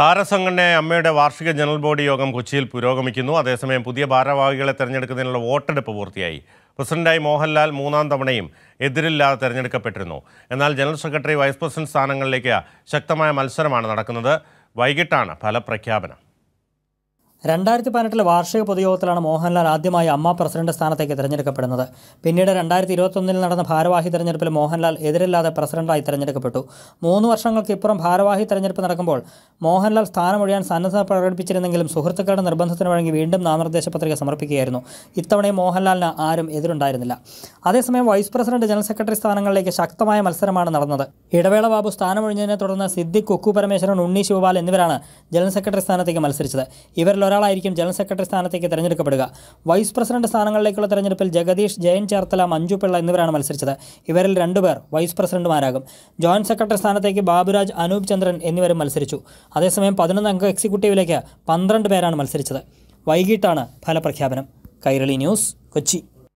താരസംഘടനയായ അമ്മയുടെ വാർഷിക general body യോഗം കൊച്ചിയിൽ പുരോഗമിക്കുന്നു അതേസമയം പുതിയ ഭാരവാഹികളെ തെരഞ്ഞെടുക്കുന്നതിനുള്ള വോട്ടെടുപ്പ് പൂർത്തിയായി പ്രസിഡന്റായി മോഹൻലാൽ മൂന്നാം തവണയും എതിരില്ലാതെ തെരഞ്ഞെടുക്കപ്പെട്ടിരുന്നു എന്നാൽ ജനറൽ സെക്രട്ടറി വൈസ് പ്രസിഡന്റ് സ്ഥാനങ്ങളിലേക്ക് ശക്തമായ മത്സരമാണ് നടക്കുന്നത് വൈകിട്ടാണ് ഫലപ്രഖ്യാപനം രണ്ടായിരത്തി പതിനെട്ടിലെ വാർഷിക പൊതുയോഗത്തിലാണ് മോഹൻലാൽ ആദ്യമായി അമ്മ പ്രസിഡന്റ് സ്ഥാനത്തേക്ക് തിരഞ്ഞെടുക്കപ്പെടുന്നത് പിന്നീട് രണ്ടായിരത്തി ഇരുപത്തൊന്നിൽ നടന്ന ഭാരവാഹി തെരഞ്ഞെടുപ്പിൽ മോഹൻലാൽ എതിരില്ലാതെ പ്രസിഡന്റായി തിരഞ്ഞെടുക്കപ്പെട്ടു മൂന്ന് വർഷങ്ങൾക്കിപ്പുറം ഭാരവാഹി തെരഞ്ഞെടുപ്പ് നടക്കുമ്പോൾ മോഹൻലാൽ സ്ഥാനമൊഴിയാൻ സന്നദ്ധത പ്രകടിപ്പിച്ചിരുന്നെങ്കിലും സുഹൃത്തുക്കളുടെ നിർബന്ധത്തിന് വഴങ്ങി വീണ്ടും നാമനിർദ്ദേശ പത്രിക സമർപ്പിക്കുകയായിരുന്നു ഇത്തവണയും മോഹൻലാലിന് ആരും എതിരുണ്ടായിരുന്നില്ല അതേസമയം വൈസ് പ്രസിഡന്റ് ജനറൽ സെക്രട്ടറി സ്ഥാനങ്ങളിലേക്ക് ശക്തമായ മത്സരമാണ് നടന്നത് ഇടവേള ബാബു സ്ഥാനമൊഴിഞ്ഞതിനെ തുടർന്ന് സിദ്ദിഖ് കുക്കു പരമേശ്വരൻ ഉണ്ണി ശിവപാൽ എന്നിവരാണ് ജനറൽ സെക്രട്ടറി സ്ഥാനത്തേക്ക് മത്സരിച്ചത് ഇവരിലൊരാൾ ഒരാളായിരിക്കും ജനറൽ സെക്രട്ടറി സ്ഥാനത്തേക്ക് തെരഞ്ഞെടുക്കപ്പെടുക വൈസ് പ്രസിഡന്റ് സ്ഥാനങ്ങളിലേക്കുള്ള തെരഞ്ഞെടുപ്പിൽ ജഗദീഷ് ജയൻ ചേർത്തല മഞ്ജു പിള്ള എന്നിവരാണ് മത്സരിച്ചത് ഇവരിൽ രണ്ടുപേർ വൈസ് പ്രസിഡന്റുമാരാകും ജോയിന്റ് സെക്രട്ടറി സ്ഥാനത്തേക്ക് ബാബുരാജ് അനൂപ് ചന്ദ്രൻ എന്നിവരും മത്സരിച്ചു അതേസമയം പതിനൊന്ന് അംഗ എക്സിക്യൂട്ടീവിലേക്ക് പന്ത്രണ്ട് പേരാണ് മത്സരിച്ചത് വൈകിട്ടാണ് ഫലപ്രഖ്യാപനം കൈരളി ന്യൂസ് കൊച്ചി